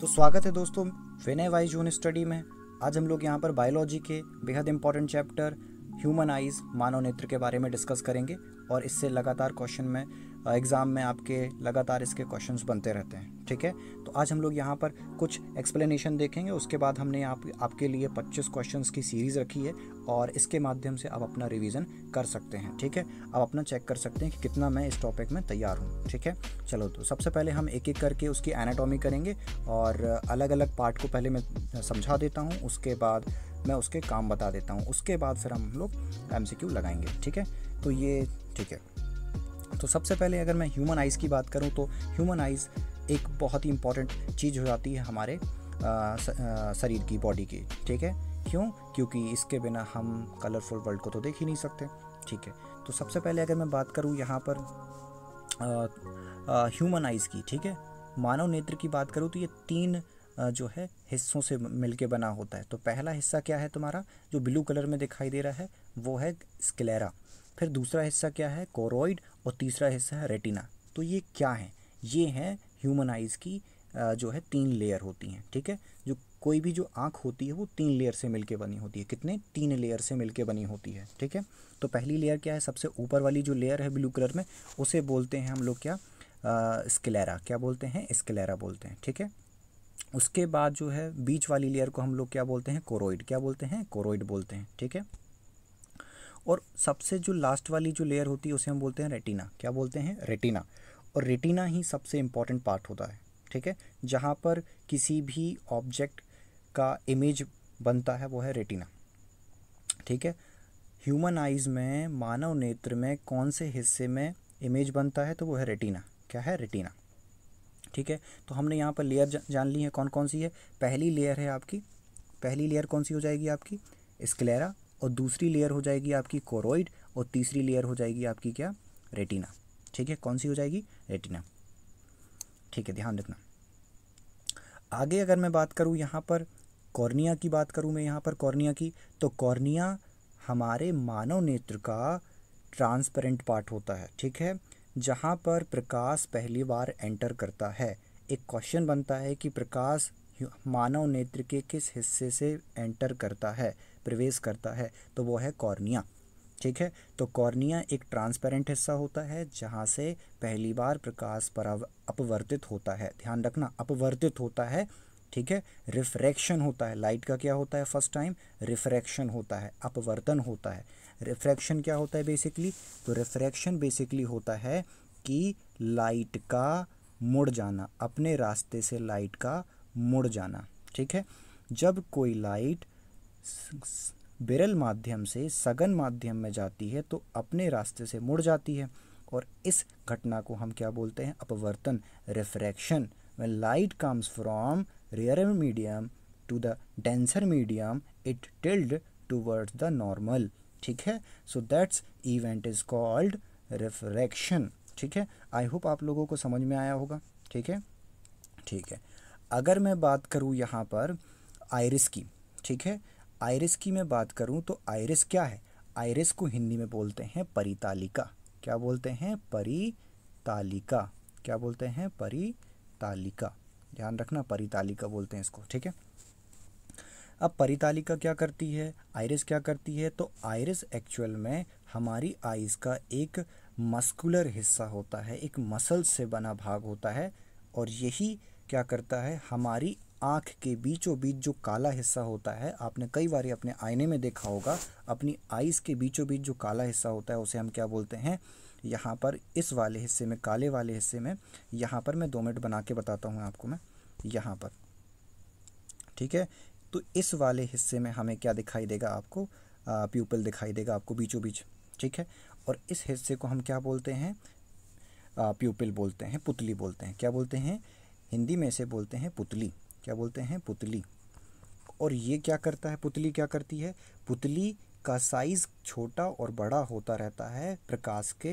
तो स्वागत है दोस्तों फेने वाइज यून स्टडी में आज हम लोग यहाँ पर बायोलॉजी के बेहद इंपॉर्टेंट चैप्टर ह्यूमन आइज मानव नेत्र के बारे में डिस्कस करेंगे और इससे लगातार क्वेश्चन में एग्ज़ाम में आपके लगातार इसके क्वेश्चन बनते रहते हैं ठीक है तो आज हम लोग यहाँ पर कुछ एक्सप्लेनेशन देखेंगे उसके बाद हमने आप आपके लिए 25 क्वेश्चंस की सीरीज़ रखी है और इसके माध्यम से आप अपना रिवीजन कर सकते हैं ठीक है आप अपना चेक कर सकते हैं कि कितना मैं इस टॉपिक में तैयार हूँ ठीक है चलो तो सबसे पहले हम एक एक करके उसकी एनाटॉमी करेंगे और अलग अलग पार्ट को पहले मैं समझा देता हूँ उसके बाद मैं उसके काम बता देता हूँ उसके बाद फिर हम लोग एम लगाएंगे ठीक है तो ये ठीक है तो सबसे पहले अगर मैं ह्यूमन आइज़ की बात करूँ तो ह्यूमन आइज़ एक बहुत ही इंपॉर्टेंट चीज़ हो जाती है हमारे शरीर की बॉडी की ठीक है क्यों क्योंकि इसके बिना हम कलरफुल वर्ल्ड को तो देख ही नहीं सकते ठीक है तो सबसे पहले अगर मैं बात करूँ यहाँ पर ह्यूमन आइज़ की ठीक है मानव नेत्र की बात करूँ तो ये तीन जो है हिस्सों से मिलके बना होता है तो पहला हिस्सा क्या है तुम्हारा जो ब्लू कलर में दिखाई दे रहा है वो है स्क्लेरा फिर दूसरा हिस्सा क्या है कोरोइड और तीसरा हिस्सा है रेटिना तो ये क्या है ये हैं ह्यूमन आइज़ की जो है तीन लेयर होती हैं ठीक है जो कोई भी जो आँख होती है वो तीन लेयर से मिलके बनी होती है कितने तीन लेयर से मिलके बनी होती है ठीक है तो पहली लेयर क्या है सबसे ऊपर वाली जो लेयर है ब्लू कलर में उसे बोलते हैं हम लोग क्या स्केलेरा क्या बोलते हैं स्केलेरा बोलते हैं ठीक है उसके बाद जो है बीच वाली लेयर को हम लोग क्या बोलते हैं कोरोइड क्या बोलते हैं कोरोइड बोलते हैं ठीक है और सबसे जो लास्ट वाली जो लेयर होती है उसे हम बोलते हैं रेटिना क्या बोलते हैं रेटिना और रेटिना ही सबसे इम्पॉर्टेंट पार्ट होता है ठीक है जहाँ पर किसी भी ऑब्जेक्ट का इमेज बनता है वो है रेटिना ठीक है ह्यूमन आइज़ में मानव नेत्र में कौन से हिस्से में इमेज बनता है तो वो है रेटिना क्या है रेटिना ठीक है तो हमने यहाँ पर लेयर जा, जान ली है कौन कौन सी है पहली लेयर है आपकी पहली लेयर कौन सी हो जाएगी आपकी स्क्लेरा और दूसरी लेयर हो जाएगी आपकी कोरोइड और तीसरी लेयर हो जाएगी आपकी क्या रेटिना ठीक है कौन सी हो जाएगी रेटिना ठीक है ध्यान रखना आगे अगर मैं बात करूँ यहाँ पर कॉर्निया की बात करूँ मैं यहाँ पर कॉर्निया की तो कॉर्निया हमारे मानव नेत्र का ट्रांसपेरेंट पार्ट होता है ठीक है जहाँ पर प्रकाश पहली बार एंटर करता है एक क्वेश्चन बनता है कि प्रकाश मानव नेत्र के किस हिस्से से एंटर करता है प्रवेश करता है तो वो है कॉर्निया ठीक है तो कॉर्निया एक ट्रांसपेरेंट हिस्सा होता है जहाँ से पहली बार प्रकाश पर अपवर्तित होता है ध्यान रखना अपवर्तित होता है ठीक है रिफ्रैक्शन होता है लाइट का क्या होता है फर्स्ट टाइम रिफ्रैक्शन होता है अपवर्तन होता है रिफ्रैक्शन क्या होता है बेसिकली तो रिफ्रैक्शन बेसिकली होता है कि लाइट का मुड़ जाना अपने रास्ते से लाइट का मुड़ जाना ठीक है जब कोई लाइट बिरल माध्यम से सघन माध्यम में जाती है तो अपने रास्ते से मुड़ जाती है और इस घटना को हम क्या बोलते हैं अपवर्तन refraction when light comes from rare medium to the denser medium it tilts towards the normal ठीक है so that's event is called refraction ठीक है आई होप आप लोगों को समझ में आया होगा ठीक है ठीक है अगर मैं बात करूँ यहाँ पर आयरिस की ठीक है आयरिस की मैं बात करूँ तो आयरिस क्या है आयरिस को हिंदी में बोलते हैं परितालिका क्या बोलते हैं परितालिका क्या बोलते हैं परितालिका ध्यान रखना परितालिका बोलते हैं इसको ठीक है अब परितालिका क्या करती है आयरिस क्या करती है तो आयरिस एक्चुअल में हमारी आइज़ का एक मस्कुलर हिस्सा होता है एक मसल से बना भाग होता है और यही क्या करता है हमारी आँख के बीचों बीच जो काला हिस्सा होता है आपने कई बार अपने आईने में देखा होगा अपनी आइस के बीचों बीच जो काला हिस्सा होता है उसे हम क्या बोलते हैं यहाँ पर इस वाले हिस्से में काले वाले हिस्से में यहाँ पर मैं दो मिनट बना के बताता हूँ आपको मैं यहाँ पर ठीक है तो इस वाले हिस्से में हमें क्या दिखाई देगा आपको प्यूपल दिखाई देगा आपको बीचों बीच ठीक है और इस हिस्से को हम क्या बोलते हैं प्यूपल बोलते हैं पुतली बोलते हैं क्या बोलते हैं हिंदी में इसे बोलते हैं पुतली क्या बोलते हैं पुतली और ये क्या करता है पुतली क्या करती है पुतली का साइज़ छोटा और बड़ा होता रहता है प्रकाश के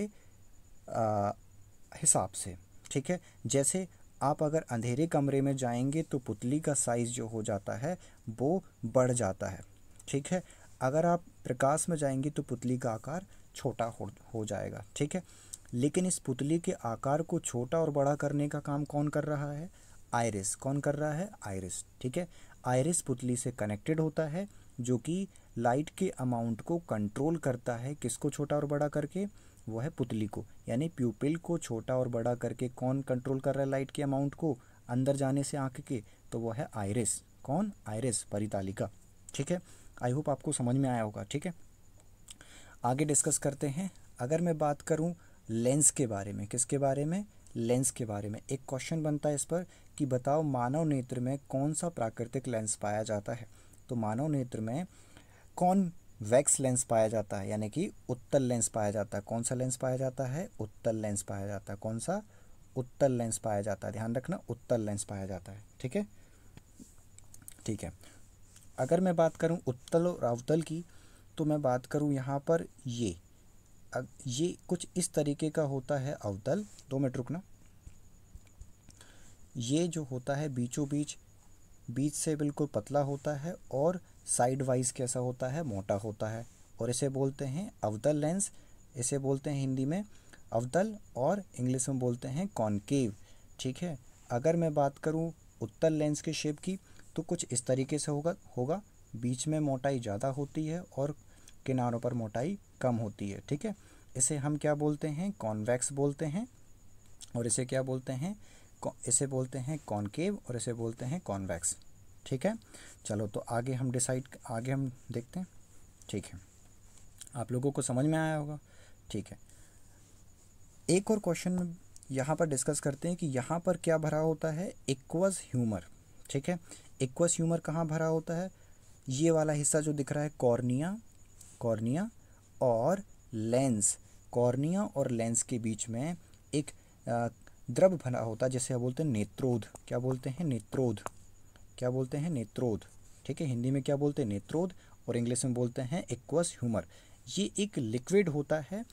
हिसाब से ठीक है जैसे आप अगर अंधेरे कमरे में जाएंगे तो पुतली का साइज़ जो हो जाता है वो बढ़ जाता है ठीक है अगर आप प्रकाश में जाएंगे तो पुतली का आकार छोटा हो हो जाएगा ठीक है लेकिन इस पुतली के आकार को छोटा और बड़ा करने का काम कौन कर रहा है आयरिस कौन कर रहा है आयरिस ठीक है आयरिस पुतली से कनेक्टेड होता है जो कि लाइट के अमाउंट को कंट्रोल करता है किसको छोटा और बड़ा करके वो है पुतली को यानी प्यूपिल को छोटा और बड़ा करके कौन कंट्रोल कर रहा है लाइट के अमाउंट को अंदर जाने से आँख के तो वो है आयरिस कौन आयरिस परितालिका ठीक है आई होप आपको समझ में आया होगा ठीक है आगे डिस्कस करते हैं अगर मैं बात करूं लेंस के बारे में किसके बारे में लेंस के बारे में एक क्वेश्चन बनता है इस पर कि बताओ मानव नेत्र में कौन सा प्राकृतिक लेंस पाया जाता है तो मानव नेत्र में कौन वैक्स लेंस पाया जाता है यानी कि उत्तल लेंस पाया जाता है कौन सा लेंस पाया जाता है उत्तल लेंस पाया जाता है कौन सा उत्तल लेंस पाया जाता है ध्यान रखना उत्तल लेंस पाया जाता है ठीक है ठीक है अगर मैं बात करूं उत्तल और अवतल की तो मैं बात करूं यहाँ पर ये ये कुछ इस तरीके का होता है अवतल दो मिनट रुकना ये जो होता है बीचों बीच बीच से बिल्कुल पतला होता है और साइड वाइज कैसा होता है मोटा होता है और इसे बोलते हैं अवतल लेंस इसे बोलते हैं हिंदी में अवतल और इंग्लिश में बोलते हैं कॉन्केव ठीक है अगर मैं बात करूँ उत्तल लेंस के शेप की तो कुछ इस तरीके से होगा होगा बीच में मोटाई ज़्यादा होती है और किनारों पर मोटाई कम होती है ठीक है इसे हम क्या बोलते हैं कॉन्वैक्स बोलते हैं और इसे क्या बोलते हैं इसे बोलते हैं कॉनकेव और इसे बोलते हैं कॉन्वैक्स ठीक है चलो तो आगे हम डिसाइड आगे हम देखते हैं ठीक है आप लोगों को समझ में आया होगा ठीक है एक और क्वेश्चन यहाँ पर डिस्कस करते हैं कि यहाँ पर क्या भरा होता है इक्वस ह्यूमर ठीक है इक्वस ह्यूमर कहाँ भरा होता है ये वाला हिस्सा जो दिख रहा है कॉर्निया कॉर्निया और लेंस कॉर्निया और लेंस के बीच में एक द्रव भरा होता है जैसे बोलते हैं नेत्रोध क्या बोलते हैं नेत्रोध क्या बोलते हैं नेत्रोध ठीक है हिंदी में क्या बोलते हैं नेत्रोध और इंग्लिश में बोलते हैं एक्वस ह्यूमर ये एक लिक्विड होता है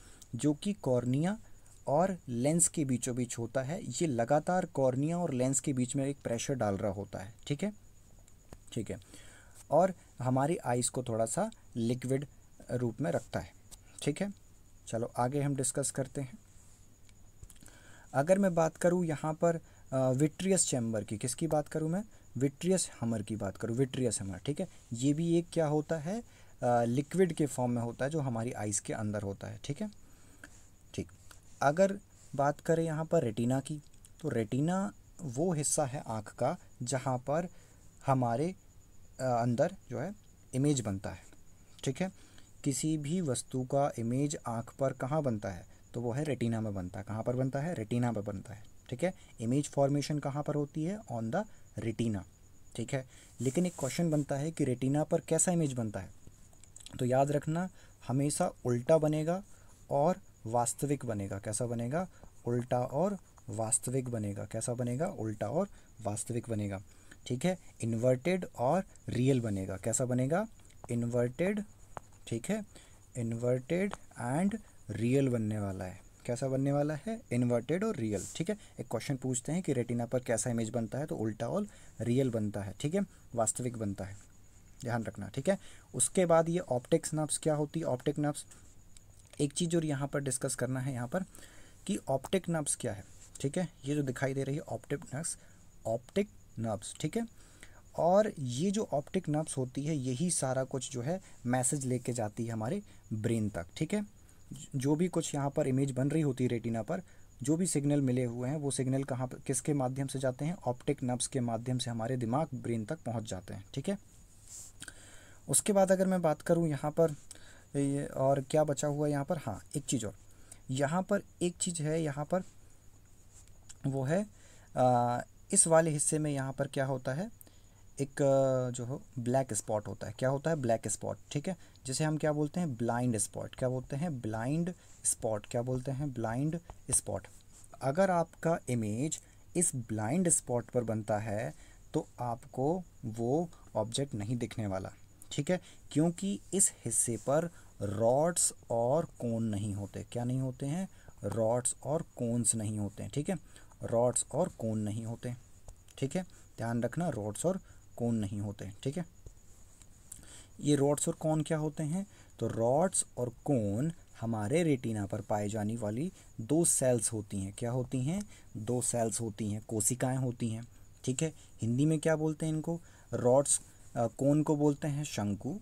जो कि कॉर्निया और लेंस के बीचों बीच होता है ये लगातार कॉर्निया और लेंस के बीच में एक प्रेशर डाल रहा होता है ठीक है ठीक है और हमारी आइज़ को थोड़ा सा लिक्विड रूप में रखता है ठीक है चलो आगे हम डिस्कस करते हैं अगर मैं बात करूँ यहाँ पर विट्रियस चैम्बर की किसकी बात करूँ मैं विट्रियस हमर की बात करूँ विट्रियस हमर ठीक है ये भी एक क्या होता है लिक्विड के फॉर्म में होता है जो हमारी आइज़ के अंदर होता है ठीक है ठीक अगर बात करें यहाँ पर रेटिना की तो रेटिना वो हिस्सा है आँख का जहाँ पर हमारे अंदर जो है इमेज बनता है ठीक है किसी भी वस्तु का इमेज आँख पर कहाँ बनता है तो वो है रेटिना में बनता है कहाँ पर बनता है रेटिना पर बनता है ठीक है इमेज फॉर्मेशन कहाँ पर होती है ऑन द रेटिना ठीक है लेकिन एक क्वेश्चन बनता है कि रेटिना पर कैसा इमेज बनता है तो याद रखना हमेशा उल्टा बनेगा और वास्तविक बनेगा कैसा बनेगा उल्टा और वास्तविक बनेगा कैसा बनेगा उल्टा और वास्तविक बनेगा ठीक है इन्वर्टेड और रियल बनेगा कैसा बनेगा इन्वर्टेड ठीक है इन्वर्टेड एंड रियल बनने वाला है कैसा बनने वाला है इन्वर्टेड और रियल ठीक है एक क्वेश्चन पूछते हैं कि रेटिना पर कैसा इमेज बनता है तो उल्टा और रियल बनता है ठीक है वास्तविक बनता है ध्यान रखना ठीक है उसके बाद ये ऑप्टिक्स नब्स क्या होती है ऑप्टिक नब्स एक चीज़ जो यहाँ पर डिस्कस करना है यहाँ पर कि ऑप्टिक नब्स क्या है ठीक है ये जो दिखाई दे रही है ऑप्टिक नब्स ऑप्टिक नब्स ठीक है और ये जो ऑप्टिक नर्व्स होती है यही सारा कुछ जो है मैसेज लेके जाती है हमारे ब्रेन तक ठीक है जो भी कुछ यहाँ पर इमेज बन रही होती है रेटिना पर जो भी सिग्नल मिले हुए हैं वो सिग्नल कहाँ पर किसके माध्यम से जाते हैं ऑप्टिक नर्व्स के माध्यम से हमारे दिमाग ब्रेन तक पहुँच जाते हैं ठीक है उसके बाद अगर मैं बात करूँ यहाँ पर ये और क्या बचा हुआ यहाँ पर हाँ एक चीज़ और यहाँ पर एक चीज़ है यहाँ पर वो है आ, इस वाले हिस्से में यहाँ पर क्या होता है एक जो हो ब्लैक स्पॉट होता है क्या होता है ब्लैक स्पॉट ठीक है जिसे हम क्या बोलते हैं ब्लाइंड स्पॉट क्या बोलते हैं ब्लाइंड स्पॉट क्या बोलते हैं ब्लाइंड स्पॉट अगर आपका इमेज इस ब्लाइंड स्पॉट पर बनता है तो आपको वो ऑब्जेक्ट नहीं दिखने वाला ठीक है क्योंकि इस हिस्से पर रॉड्स और कोन नहीं होते क्या नहीं होते हैं रॉड्स और कोन्स नहीं होते ठीक है रॉड्स और कोन नहीं होते ठीक है ध्यान रखना रॉड्स और कौन नहीं होते ठीक है ये रॉड्स और कौन क्या होते हैं तो रॉड्स और कौन हमारे रेटिना पर पाए जाने वाली दो सेल्स होती हैं क्या होती हैं दो सेल्स होती हैं कोशिकाएं होती हैं ठीक है हिंदी में क्या बोलते हैं इनको रॉड्स कौन को बोलते हैं शंकु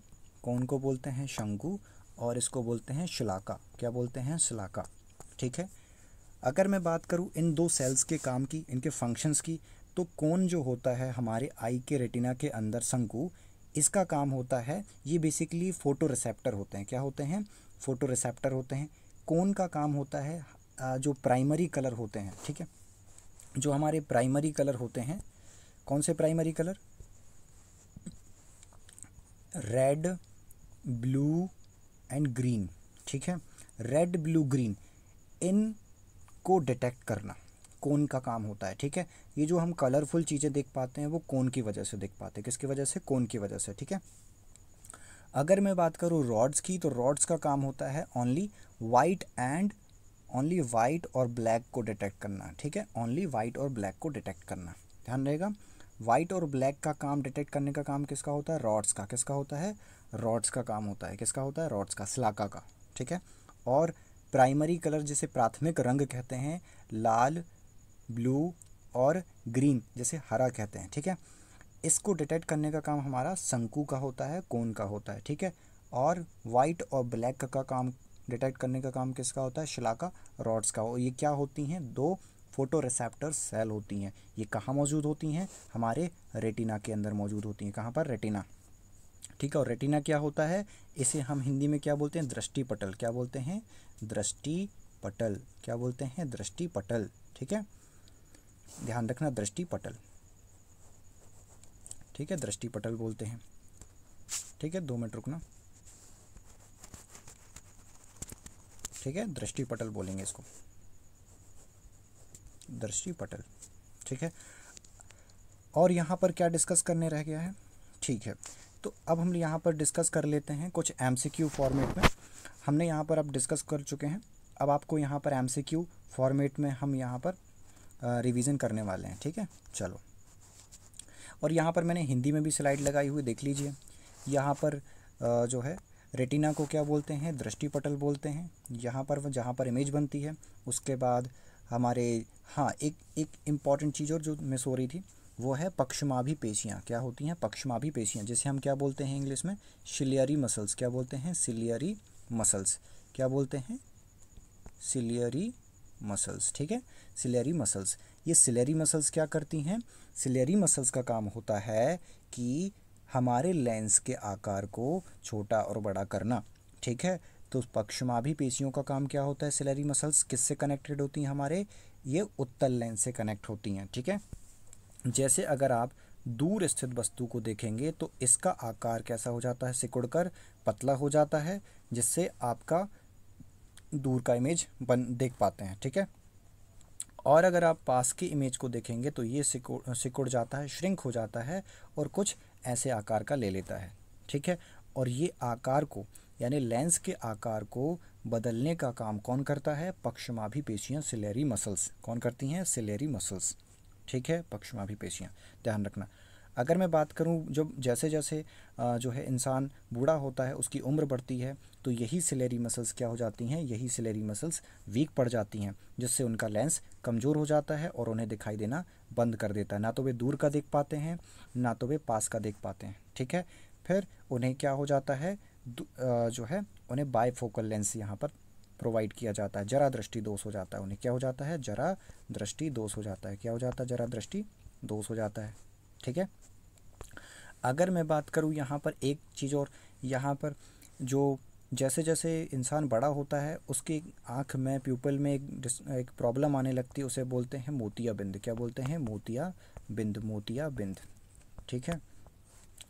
कौन को बोलते हैं शंकु और इसको बोलते हैं शिलाका क्या बोलते हैं शिलाका ठीक है अगर मैं बात करूँ इन दो सेल्स के काम की इनके फंक्शंस की तो कौन जो होता है हमारे आई के रेटिना के अंदर शंकु इसका काम होता है ये बेसिकली फ़ोटो रिसेप्टर होते हैं क्या होते हैं फ़ोटो रिसेप्टर होते हैं कौन का काम होता है जो प्राइमरी कलर होते हैं ठीक है जो हमारे प्राइमरी कलर होते हैं कौन से primary colour red blue and green ठीक है रेड ब्लू ग्रीन इन को डिटेक्ट करना कोन का काम होता है ठीक है ये जो हम कलरफुल चीज़ें देख पाते हैं वो कोन की वजह से देख पाते हैं किसकी वजह से कोन की वजह से ठीक है अगर मैं बात करूँ रॉड्स की तो रॉड्स का काम होता है only white and only white और ब्लैक को डिटेक्ट करना ठीक है ओनली वाइट और ब्लैक को डिटेक्ट करना ध्यान रहेगा वाइट और ब्लैक का काम डिटेक्ट करने का काम किसका होता है रॉड्स का किसका होता है रॉड्स का काम होता है किसका होता है रॉड्स का सलाका का ठीक है और प्राइमरी कलर जिसे प्राथमिक रंग कहते हैं लाल ब्लू और ग्रीन जैसे हरा कहते हैं ठीक है इसको डिटेक्ट करने का काम हमारा शंकु का होता है कोन का होता है ठीक है और वाइट और ब्लैक का, का काम डिटेक्ट करने का काम किसका होता है शिलाका रॉड्स का और ये क्या होती हैं दो फोटो रिसेप्टर सेल होती हैं ये कहाँ मौजूद होती हैं हमारे रेटिना के अंदर मौजूद होती हैं कहाँ पर रेटिना ठीक है और रेटिना क्या होता है इसे हम हिंदी में क्या बोलते हैं दृष्टि पटल क्या बोलते हैं दृष्टि पटल क्या बोलते हैं दृष्टि पटल ठीक है ध्यान रखना दृष्टि पटल ठीक है दृष्टि पटल बोलते हैं ठीक है दो मिनट रुकना ठीक है दृष्टि पटल बोलेंगे इसको दृष्टि पटल ठीक है और यहाँ पर क्या डिस्कस करने रह गया है ठीक है तो अब हम यहाँ पर डिस्कस कर लेते हैं कुछ एम फॉर्मेट में हमने यहाँ पर अब डिस्कस कर चुके हैं अब आपको यहाँ पर एम फॉर्मेट में हम यहाँ पर रिवीजन करने वाले हैं ठीक है चलो और यहाँ पर मैंने हिंदी में भी स्लाइड लगाई हुई देख लीजिए यहाँ पर जो है रेटिना को क्या बोलते हैं दृष्टिपटल बोलते हैं यहाँ पर जहाँ पर इमेज बनती है उसके बाद हमारे हाँ एक एक इम्पॉर्टेंट चीज़ और जो मैं सो रही थी वो है पक्षमाभी पेशियाँ क्या होती हैं पक्षमाभी पेशियाँ जिसे हम क्या बोलते हैं इंग्लिश में सिलियरी मसल्स क्या बोलते हैं सिलियरी मसल्स क्या बोलते हैं सिलियरी मसल्स ठीक है सिलेरी मसल्स ये सिलेरी मसल्स क्या करती हैं सिलेरी मसल्स का काम होता है कि हमारे लेंस के आकार को छोटा और बड़ा करना ठीक है तो पक्षमाभी पेशियों का काम क्या होता है सिलेरी मसल्स किससे कनेक्टेड होती हैं हमारे ये उत्तल लेंस से कनेक्ट होती हैं ठीक है जैसे अगर आप दूर स्थित वस्तु को देखेंगे तो इसका आकार कैसा हो जाता है सिकुड़कर पतला हो जाता है जिससे आपका दूर का इमेज बन देख पाते हैं ठीक है और अगर आप पास की इमेज को देखेंगे तो ये सिकुड़ सिकुड़ जाता है श्रिंक हो जाता है और कुछ ऐसे आकार का ले लेता है ठीक है और ये आकार को यानी लेंस के आकार को बदलने का काम कौन करता है पक्षमाभी पेशियाँ सिलेरी मसल्स कौन करती हैं सिलेरी मसल्स ठीक है पक्षमाभी पेशियाँ ध्यान रखना अगर मैं बात करूँ जब जैसे जैसे जो है इंसान बूढ़ा होता है उसकी उम्र बढ़ती है तो यही सिलेरी मसल्स क्या हो जाती हैं यही सिलेरी मसल्स वीक पड़ जाती हैं जिससे उनका लेंस कमज़ोर हो जाता है और उन्हें दिखाई देना बंद कर देता है ना तो वे दूर का देख पाते हैं ना तो वे पास का देख पाते हैं ठीक है फिर उन्हें क्या हो जाता है जो है उन्हें बायफोकल लेंस यहाँ पर प्रोवाइड किया जाता है जरा दृष्टि दोष हो जाता है उन्हें क्या हो जाता है जरा दृष्टि दोष हो जाता है क्या हो जाता है जरा दृष्टि दोष हो जाता है ठीक है अगर मैं बात करूँ यहाँ पर एक चीज़ और यहाँ पर जो जैसे जैसे इंसान बड़ा होता है उसकी आँख में प्यूपल में एक एक प्रॉब्लम आने लगती है उसे बोलते हैं मोतिया बिंद क्या बोलते हैं मोतिया बिंद मोतिया बिंद ठीक है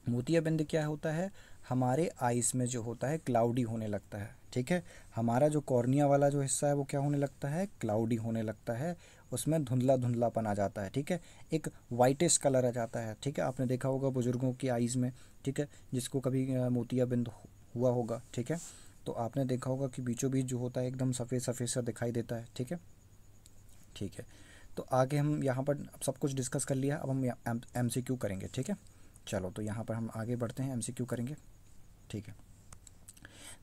मोतिया बिंद क्या होता है हमारे आइस में जो होता है क्लाउडी होने लगता है ठीक है हमारा जो कॉर्निया वाला जो हिस्सा है वो क्या होने लगता है क्लाउडी होने लगता है उसमें धुंधला धुंधलापन आ जाता है ठीक है एक वाइटिश कलर आ जाता है ठीक है आपने देखा होगा बुज़ुर्गों की आइज़ में ठीक है जिसको कभी मोतियाबिंद हुआ होगा ठीक है तो आपने देखा होगा कि बीचों बीच जो होता है एकदम सफ़ेद सफ़ेद सा दिखाई देता है ठीक है ठीक है तो आगे हम यहाँ पर सब कुछ डिस्कस कर लिया अब हम एम सी क्यू करेंगे ठीक है चलो तो यहाँ पर हम आगे बढ़ते हैं एम सी क्यू करेंगे ठीक है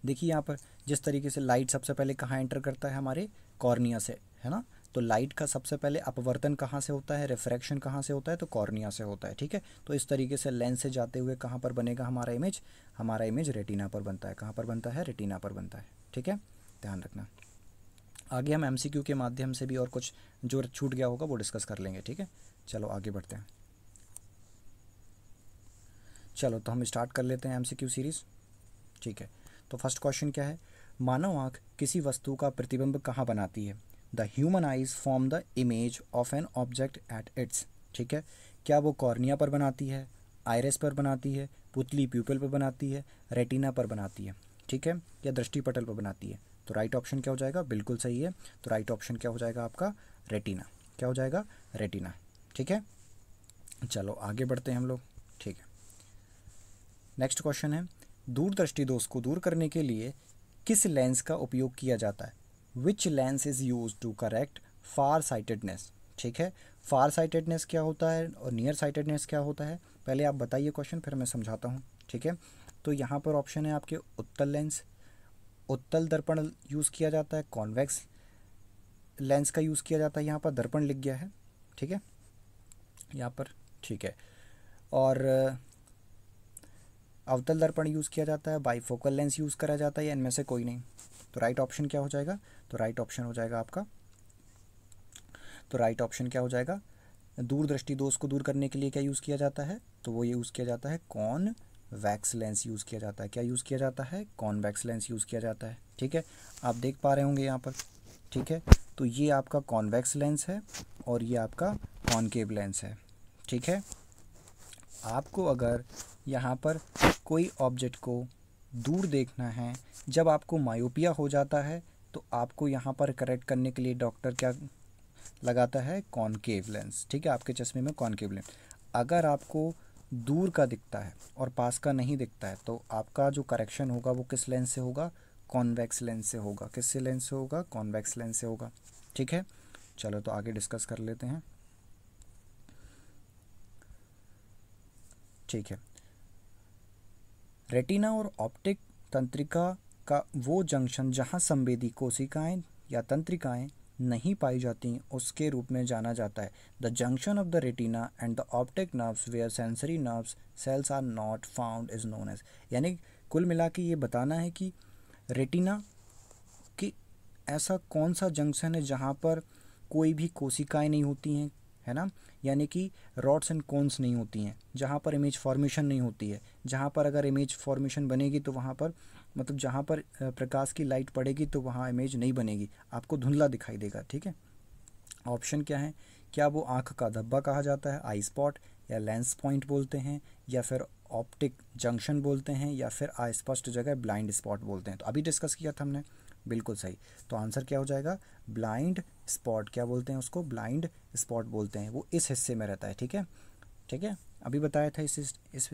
देखिए यहाँ पर जिस तरीके से लाइट सबसे पहले कहाँ एंटर करता है हमारे कॉर्निया से है ना तो लाइट का सबसे पहले अपवर्तन कहाँ से होता है रिफ्रैक्शन कहाँ से होता है तो कॉर्निया से होता है ठीक है तो इस तरीके से लेंस से जाते हुए कहाँ पर बनेगा हमारा इमेज हमारा इमेज रेटिना पर बनता है कहाँ पर बनता है रेटिना पर बनता है ठीक है ध्यान रखना आगे हम एम के माध्यम से भी और कुछ जो छूट गया होगा वो डिस्कस कर लेंगे ठीक है चलो आगे बढ़ते हैं चलो तो हम स्टार्ट कर लेते हैं एम सीरीज़ ठीक है तो फर्स्ट क्वेश्चन क्या है मानव आँख किसी वस्तु का प्रतिबिंब कहाँ बनाती है the human eyes form the image of an object at its ठीक है क्या वो कॉर्निया पर बनाती है आयरस पर बनाती है पुतली प्यूपल पर बनाती है रेटिना पर बनाती है ठीक है या दृष्टि पटल पर बनाती है तो राइट ऑप्शन क्या हो जाएगा बिल्कुल सही है तो राइट ऑप्शन क्या हो जाएगा आपका रेटिना क्या हो जाएगा रेटिना ठीक है चलो आगे बढ़ते हैं हम लोग ठीक है नेक्स्ट क्वेश्चन है दूरदृष्टि दोष को दूर करने के लिए किस लेंस का उपयोग किया जाता है which lens is use to correct far sightedness ठीक है फार साइटेडनेस क्या होता है और नियर साइटेडनेस क्या होता है पहले आप बताइए क्वेश्चन फिर मैं समझाता हूँ ठीक है तो यहाँ पर ऑप्शन है आपके उत्तल लेंस उत्तल दर्पण यूज़ किया जाता है कॉन्वेक्स लेंस का यूज़ किया जाता है यहाँ पर दर्पण लिख गया है ठीक है यहाँ पर ठीक है और अवतल दर्पण यूज़ किया जाता है बाईफोकल लेंस यूज़ करा जाता है या इनमें से कोई नहीं तो राइट ऑप्शन क्या हो जाएगा तो राइट ऑप्शन हो जाएगा आपका तो राइट ऑप्शन क्या हो जाएगा दूरदृष्टि दोष को दूर करने के लिए क्या यूज़ किया जाता है तो वो ये यूज़ किया जाता है कॉन वैक्स लेंस यूज़ किया जाता है क्या यूज़ किया जाता है वैक्स लेंस यूज़ किया जाता है ठीक है आप देख पा रहे होंगे यहाँ पर ठीक है तो ये आपका कॉन्वैक्स लेंस है और ये आपका कॉनकेब लेंस है ठीक है आपको अगर यहाँ पर कोई ऑब्जेक्ट को दूर देखना है जब आपको मायोपिया हो जाता है तो आपको यहाँ पर करेक्ट करने के लिए डॉक्टर क्या लगाता है कॉन्केव लेंस ठीक है आपके चश्मे में कॉन्केव लेंस अगर आपको दूर का दिखता है और पास का नहीं दिखता है तो आपका जो करेक्शन होगा वो किस लेंस से होगा कॉन्वेक्स लेंस से होगा किस लेंस से होगा कॉन्वेक्स लेंस से होगा ठीक है चलो तो आगे डिस्कस कर लेते हैं ठीक है रेटिना और ऑप्टिक तंत्रिका का वो जंक्शन जहाँ संवेदी कोशिकाएं या तंत्रिकाएं नहीं पाई जाती उसके रूप में जाना जाता है the junction of the retina and the optic nerves where sensory nerves cells are not found is known as यानी कुल मिला के ये बताना है कि रेटिना कि ऐसा कौन सा जंक्शन है जहाँ पर कोई भी कोशिकाएं नहीं होती हैं है ना यानी कि रॉड्स एंड कॉन्स नहीं होती हैं जहाँ पर इमेज फॉर्मेशन नहीं होती है जहाँ पर अगर इमेज फॉर्मेशन बनेगी तो वहाँ पर मतलब जहाँ पर प्रकाश की लाइट पड़ेगी तो वहाँ इमेज नहीं बनेगी आपको धुंधला दिखाई देगा ठीक है ऑप्शन क्या है क्या वो आँख का धब्बा कहा जाता है आई स्पॉट या लेंस पॉइंट बोलते हैं या फिर ऑप्टिक जंक्शन बोलते हैं या फिर अस्पष्ट जगह ब्लाइंड स्पॉट बोलते हैं तो अभी डिस्कस किया था हमने बिल्कुल सही तो आंसर क्या हो जाएगा ब्लाइंड स्पॉट क्या बोलते हैं उसको ब्लाइंड स्पॉट बोलते हैं वो इस हिस्से में रहता है ठीक है ठीक है अभी बताया था इस इस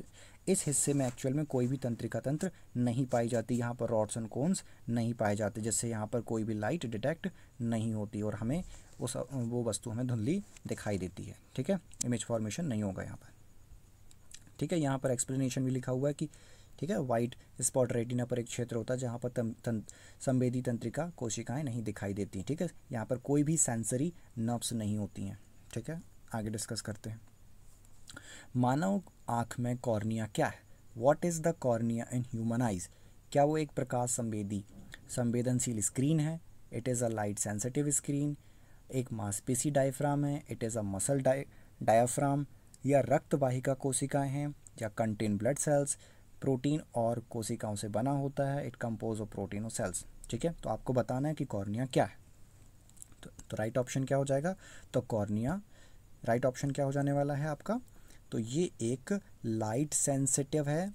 इस हिस्से में एक्चुअल में कोई भी तंत्रिका तंत्र नहीं पाई जाती यहाँ पर रॉड्स एंड कोन्स नहीं पाए जाते जिससे यहाँ पर कोई भी लाइट डिटेक्ट नहीं होती और हमें उस वो वस्तु हमें धुंधली दिखाई देती है ठीक है इमेज फॉर्मेशन नहीं होगा यहाँ पर ठीक है यहाँ पर एक्सप्लेनेशन भी लिखा हुआ है कि ठीक है वाइट स्पॉट रेटिना पर एक क्षेत्र होता है जहाँ पर तं, तं, संवेदी तंत्रिका कोशिकाएं नहीं दिखाई देती ठीक है यहाँ पर कोई भी सेंसरी नर्व्स नहीं होती हैं ठीक है आगे डिस्कस करते हैं मानव आँख में कॉर्निया क्या है what is the cornea in human eyes क्या वो एक प्रकाश संवेदी संवेदनशील स्क्रीन है it is a light sensitive screen एक मांसपेशी डायफ्राम है it is a muscle diaphragm या रक्तवाहिका कोशिकाएं हैं या कंटेन ब्लड सेल्स प्रोटीन और कोशिकाओं से बना होता है इट कंपोज ऑफ प्रोटीन और सेल्स ठीक है तो आपको बताना है कि कॉर्निया क्या है तो, तो राइट ऑप्शन क्या हो जाएगा तो कॉर्निया राइट ऑप्शन क्या हो जाने वाला है आपका तो ये एक लाइट सेंसिटिव है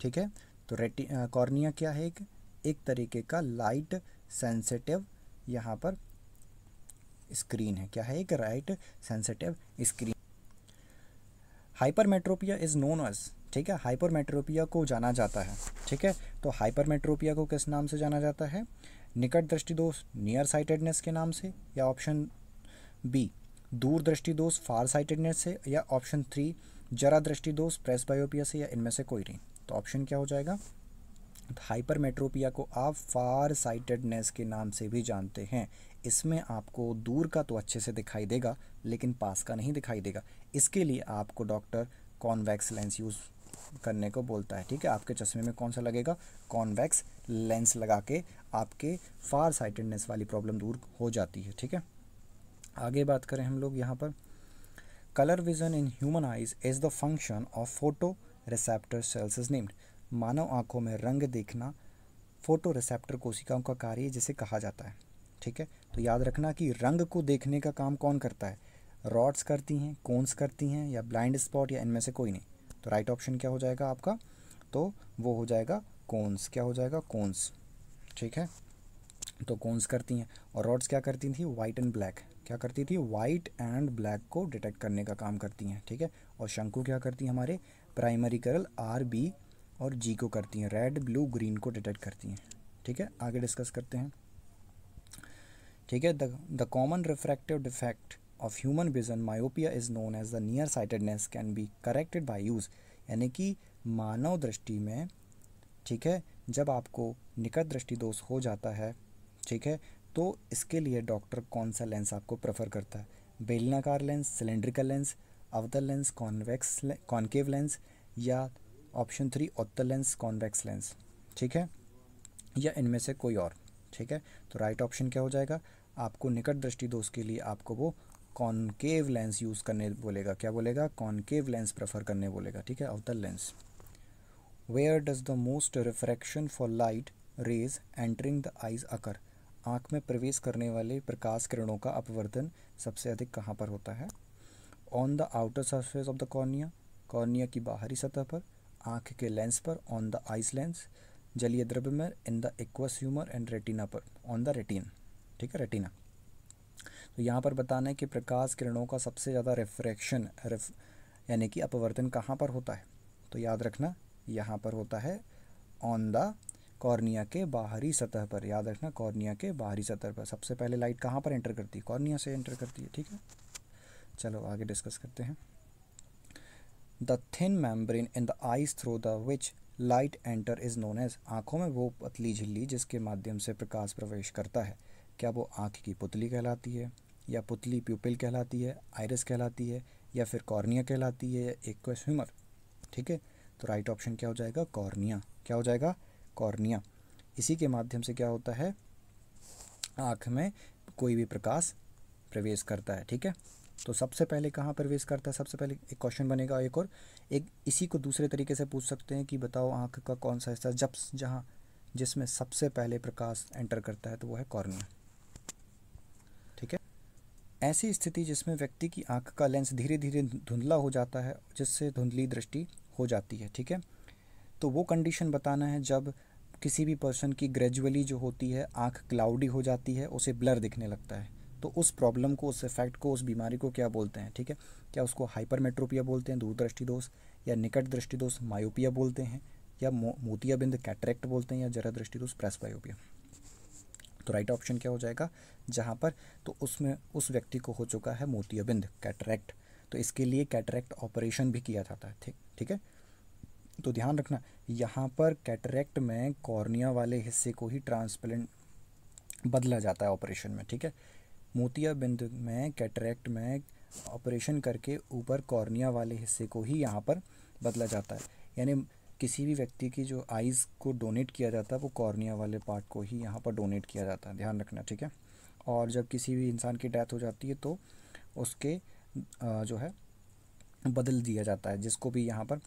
ठीक है तो रेटी कॉर्निया क्या है एक एक तरीके का लाइट सेंसिटिव यहाँ पर स्क्रीन है क्या है एक light sensitive screen hypermetropia is known as ठीक है हाइपरमेट्रोपिया को जाना जाता है ठीक है तो हाइपरमेट्रोपिया को किस नाम से जाना जाता है निकट दृष्टि दोष नियर साइटेडनेस के नाम से या ऑप्शन बी दूरदृष्टि दोष फार साइटेडनेस से या ऑप्शन थ्री जरा दृष्टि दोष प्रेस बायोपिया से या इनमें से कोई नहीं तो ऑप्शन क्या हो जाएगा हाइपर मेट्रोपिया को आप फार साइटेडनेस के नाम से भी जानते हैं इसमें आपको दूर का तो अच्छे से दिखाई देगा लेकिन पास का नहीं दिखाई देगा इसके लिए आपको डॉक्टर कॉन्वैक्स लेंस यूज़ करने को बोलता है ठीक है आपके चश्मे में कौन सा लगेगा कॉन्वैक्स लेंस लगा के आपके फार साइटेडनेस वाली प्रॉब्लम दूर हो जाती है ठीक है आगे बात करें हम लोग यहाँ पर colour vision in human eyes is the function of photo receptor cells is named मानव आँखों में रंग देखना फोटो रिसेप्टर कोशिकाओं का कार्य जिसे कहा जाता है ठीक है तो याद रखना कि रंग को देखने का काम कौन करता है रॉड्स करती हैं कोन्स करती हैं या ब्लाइंड स्पॉट या इनमें से कोई नहीं तो राइट ऑप्शन क्या हो जाएगा आपका तो वो हो जाएगा कोन्स क्या हो जाएगा कोन्स ठीक है तो कोन्स करती हैं और रॉड्स क्या करती थी वाइट एंड ब्लैक क्या करती थी वाइट एंड ब्लैक को डिटेक्ट करने का काम करती हैं ठीक है और शंकु क्या करती हैं हमारे प्राइमरी करल आर बी और जी को करती हैं रेड ब्लू ग्रीन को डिटेक्ट करती हैं ठीक है आगे डिस्कस करते हैं ठीक है the common refractive defect of human vision myopia is known as the near sightedness can be corrected by use यानी कि मानव दृष्टि में ठीक है जब आपको निकट दृष्टि दोष हो जाता है ठीक है तो इसके लिए डॉक्टर कौन सा लेंस आपको प्रेफर करता है बेलनाकार लेंस सिलेंड्रिकल लेंस अवतल लेंस कॉन्वेक्स कॉन्केव लेंस या ऑप्शन थ्री अवतल लेंस कॉन्वेक्स लेंस ठीक है या इनमें से कोई और ठीक है तो राइट ऑप्शन क्या हो जाएगा आपको निकट दृष्टि दोष के लिए आपको वो कॉन्केव लेंस यूज़ करने बोलेगा क्या बोलेगा कॉन्केव लेंस प्रेफर करने बोलेगा ठीक है अवतल lens where does the most refraction for light rays entering the eyes occur आँख में प्रवेश करने वाले प्रकाश किरणों का अपवर्धन सबसे अधिक कहाँ पर होता है on the outer surface of the cornea cornea की बाहरी सतह पर आँख के लेंस पर ऑन द आइस लेंस जलीय द्रव्य में in the aqueous humour and retina पर ऑन द रेटिन ठीक है रेटिना तो यहाँ पर बताना है कि प्रकाश किरणों का सबसे ज़्यादा रिफ्रैक्शन रिफ यानी कि अपवर्तन कहाँ पर होता है तो याद रखना यहाँ पर होता है ऑन द कॉर्निया के बाहरी सतह पर याद रखना कॉर्निया के बाहरी सतह पर सबसे पहले लाइट कहाँ पर एंटर करती है कॉर्निया से एंटर करती है ठीक है चलो आगे डिस्कस करते हैं the thin membrane in the eyes through the which light enter is known as आँखों में वो पतली झिल्ली जिसके माध्यम से प्रकाश प्रवेश करता है क्या वो आँख की पुतली कहलाती है या पुतली प्यूपिल कहलाती है आयरस कहलाती है या फिर कॉर्निया कहलाती है या एक ह्यूमर ठीक है तो राइट ऑप्शन क्या हो जाएगा कॉर्निया क्या हो जाएगा कॉर्निया इसी के माध्यम से क्या होता है आँख में कोई भी प्रकाश प्रवेश करता है ठीक है तो सबसे पहले कहाँ प्रवेश करता है सबसे पहले एक क्वेश्चन बनेगा एक और एक इसी को दूसरे तरीके से पूछ सकते हैं कि बताओ आँख का कौन सा हिस्सा जब जहाँ जिसमें सबसे पहले प्रकाश एंटर करता है तो वो है कॉर्निया ठीक है ऐसी स्थिति जिसमें व्यक्ति की आँख का लेंस धीरे धीरे धुंधला हो जाता है जिससे धुंधली दृष्टि हो जाती है ठीक है तो वो कंडीशन बताना है जब किसी भी पर्सन की ग्रेजुअली जो होती है आँख क्लाउडी हो जाती है उसे ब्लर दिखने लगता है तो उस प्रॉब्लम को उस इफेक्ट को उस बीमारी को क्या बोलते हैं ठीक है क्या उसको हाइपरमेट्रोपिया बोलते हैं दूरदृष्टि दोष या निकट दृष्टि दोष मायोपिया बोलते हैं या मोतियाबिंद कैटरेक्ट बोलते हैं या जरा दृष्टि दोष बायोपिया तो राइट ऑप्शन क्या हो जाएगा जहाँ पर तो उसमें उस व्यक्ति को हो चुका है मोतियाबिंद कैटरेक्ट तो इसके लिए कैटरेक्ट ऑपरेशन भी किया जाता है ठीक ठीक है तो ध्यान रखना यहाँ पर कैटरेक्ट में कॉर्निया वाले हिस्से को ही ट्रांसप्लेंट बदला जाता है ऑपरेशन में ठीक है मोतिया बिंद में कैटरेक्ट में ऑपरेशन करके ऊपर कॉर्निया वाले हिस्से को ही यहाँ पर बदला जाता है यानी किसी भी व्यक्ति की जो आइज़ को डोनेट किया जाता है वो कॉर्निया वाले पार्ट को ही यहाँ पर डोनेट किया जाता है ध्यान रखना ठीक है और जब किसी भी इंसान की डेथ हो जाती है तो उसके जो है बदल दिया जाता है जिसको भी यहाँ पर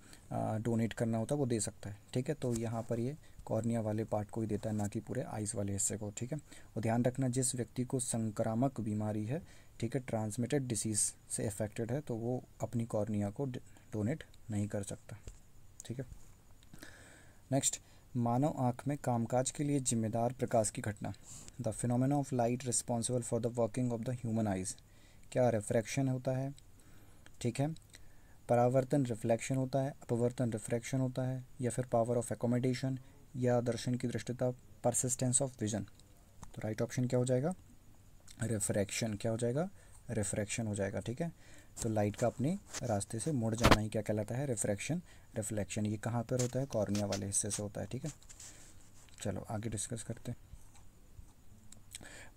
डोनेट करना होता है वो दे सकता है ठीक है तो यहाँ पर ये कॉर्निया वाले पार्ट को ही देता है ना कि पूरे आइस वाले हिस्से को ठीक है और ध्यान रखना जिस व्यक्ति को संक्रामक बीमारी है ठीक है ट्रांसमिटेड डिसीज़ से अफेक्टेड है तो वो अपनी कॉर्निया को डोनेट नहीं कर सकता ठीक है नेक्स्ट मानव आँख में कामकाज के लिए जिम्मेदार प्रकाश की घटना the phenomena of light responsible for the working of the human eyes क्या रिफ्रैक्शन होता है ठीक है परावर्तन रिफ्लेक्शन होता है अपवर्तन रिफ्रैक्शन होता है या फिर पावर ऑफ एकोमोडेशन या दर्शन की दृष्टिता परसिस्टेंस ऑफ विजन तो राइट ऑप्शन क्या हो जाएगा रिफ्रैक्शन क्या हो जाएगा रिफ्रैक्शन हो जाएगा ठीक है तो लाइट का अपने रास्ते से मुड़ जाना ही क्या कहलाता है रिफ्रैक्शन रिफ्लेक्शन ये कहाँ पर होता है कॉर्निया वाले हिस्से से होता है ठीक है चलो आगे डिस्कस करते हैं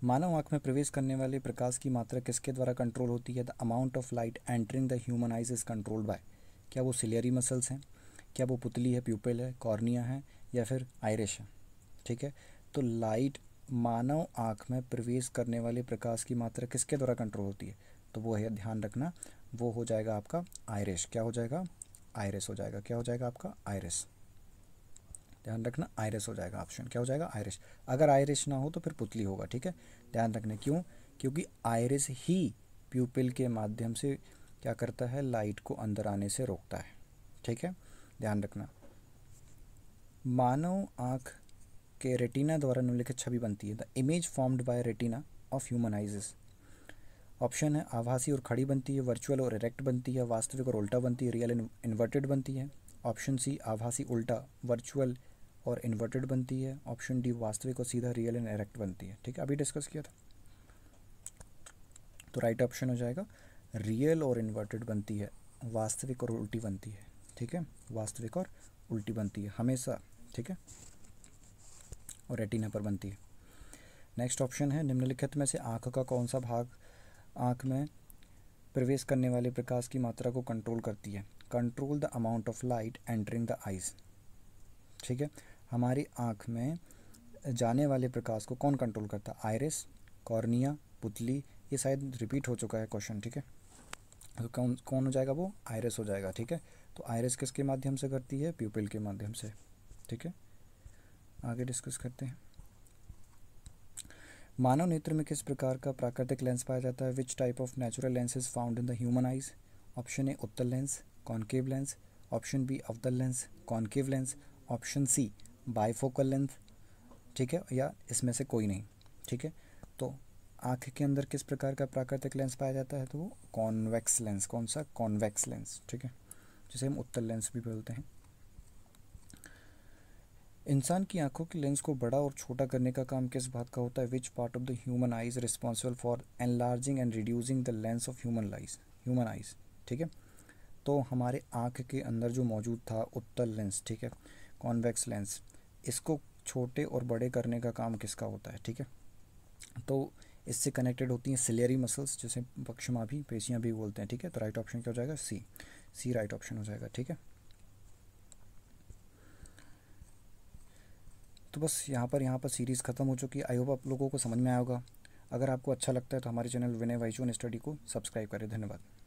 मानव आँख में प्रवेश करने वाले प्रकाश की मात्रा किसके द्वारा कंट्रोल होती है the amount of light entering the human eyes is controlled by क्या वो सिलियरी मसल्स हैं क्या वो पुतली है प्यूपल है कॉर्निया है या फिर आयरिश है ठीक है तो लाइट मानव आँख में प्रवेश करने वाले प्रकाश की मात्रा किसके द्वारा कंट्रोल होती है तो वो है ध्यान रखना वो हो जाएगा आपका आयरिश क्या हो जाएगा आयरिस हो जाएगा क्या हो जाएगा आपका आयरिस ध्यान रखना आयरस हो जाएगा ऑप्शन क्या हो जाएगा आयरिश अगर आयरिश ना हो तो फिर पुतली होगा ठीक है ध्यान रखना क्यों क्योंकि आयरिस ही प्यूपिल के माध्यम से क्या करता है लाइट को अंदर आने से रोकता है ठीक है ध्यान रखना मानव आँख के रेटिना द्वारा निम्नलिखित छवि बनती है the image formed by retina of human eyes option है आभासी और खड़ी बनती है वर्चुअल और इरेक्ट बनती है वास्तविक और उल्टा बनती है रियल इन्वर्टेड बनती है ऑप्शन सी आभासी उल्टा वर्चुअल और इन्वर्टेड बनती है ऑप्शन डी वास्तविक और सीधा रियल एंड डायरेक्ट बनती है ठीक है अभी डिस्कस किया था तो राइट ऑप्शन हो जाएगा रियल और इन्वर्टेड बनती है वास्तविक और उल्टी बनती है ठीक है वास्तविक और उल्टी बनती है हमेशा ठीक है और रेटिना पर बनती है नेक्स्ट ऑप्शन है निम्नलिखित में से आँख का कौन सा भाग आँख में प्रवेश करने वाले प्रकाश की मात्रा को कंट्रोल करती है control the amount of light entering the eyes ठीक है हमारी आँख में जाने वाले प्रकाश को कौन कंट्रोल करता है आयरिस कॉर्निया पुतली ये शायद रिपीट हो चुका है क्वेश्चन ठीक है तो कौन कौन हो जाएगा वो आयरस हो जाएगा ठीक है तो आयरस किसके माध्यम से करती है प्यूपिल के माध्यम से ठीक है आगे डिस्कस करते हैं मानव नेत्र में किस प्रकार का प्राकृतिक लेंस पाया जाता है which type of natural lens is found in the human eyes option A उत्तर lens concave lens option B अवतल lens concave lens option C bifocal length ठीक है या इसमें से कोई नहीं ठीक है तो आँख के अंदर किस प्रकार का प्राकृतिक लेंस पाया जाता है तो वो कॉन्वेक्स लेंस कौन सा कॉन्वेक्स लेंस ठीक है जिसे हम उत्तर लेंस भी बोलते हैं इंसान की आंखों के लेंस को बड़ा और छोटा करने का काम किस बात का होता है which part of the human eyes responsible for enlarging and reducing the lens of human eyes human eyes ठीक है तो हमारे आँख के अंदर जो मौजूद था उत्तर लेंस ठीक है कॉन्वेक्स लेंस इसको छोटे और बड़े करने का काम किसका होता है ठीक है तो इससे कनेक्टेड होती हैं सिलियरी मसल्स जिसे भी पेशियाँ भी बोलते हैं ठीक है तो राइट ऑप्शन क्या हो जाएगा सी सी राइट ऑप्शन हो जाएगा ठीक है तो बस यहाँ पर यहाँ पर सीरीज़ ख़त्म हो चुकी है आई होप आप लोगों को समझ में आएगा अगर आपको अच्छा लगता है तो हमारे चैनल विनय वाइचून स्टडी को सब्सक्राइब करें धन्यवाद